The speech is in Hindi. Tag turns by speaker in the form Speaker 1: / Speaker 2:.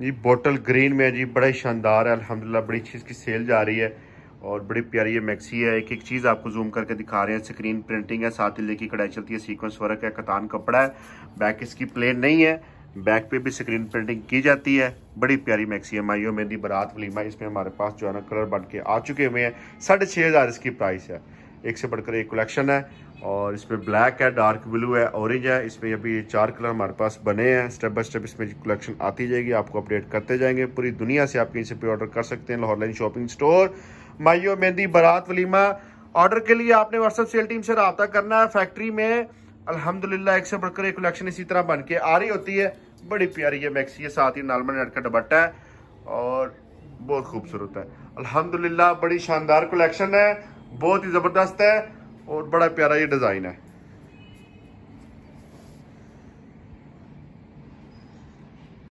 Speaker 1: जी बोतल ग्रीन में जी बड़ा ही शानदार है अल्हम्दुलिल्लाह बड़ी अच्छी इसकी सेल जा रही है और बड़ी प्यारी ये मैक्सी है एक एक चीज़ आपको जूम करके दिखा रहे हैं स्क्रीन प्रिंटिंग है साथ ही लेके कढ़ाई चलती है सीक्वेंस वर्क है कतान कपड़ा है बैक इसकी प्लेन नहीं है बैक पे भी स्क्रीन प्रिंटिंग की जाती है बड़ी प्यारी मैक्सी है माइयो मेहंदी बारात वलीमा इसमें हमारे पास जो है ना कलर बन के आ चुके हुए हैं साढ़े छः हज़ार इसकी प्राइस है एक से बढ़कर एक कलेक्शन है और इसमें ब्लैक है डार्क ब्लू है ऑरेंज है इसमें अभी चार कलर हमारे पास बने हैं स्टेप बाय स्टेप इसमें कलेक्शन आती जाएगी आपको अपडेट करते जाएंगे पूरी दुनिया से आप कहीं से भी ऑर्डर कर सकते हैं लाहौर लाइन शॉपिंग स्टोर माइयो मेहंदी बारात वलीमा ऑर्डर के लिए आपने व्हाट्सअप सेल टीम से रबता करना है फैक्ट्री में अलहमदुल्ला एक से बढ़कर एक कलेक्शन इसी तरह बन के आ रही होती है बड़ी प्यारी है मैक्सी है साथ ही नॉर्मल नट का दुपट्टा है और बहुत खूबसूरत है अलहमदुल्ला बड़ी शानदार कलेक्शन है बहुत ही ज़बरदस्त है और बड़ा प्यारा ये डिज़ाइन है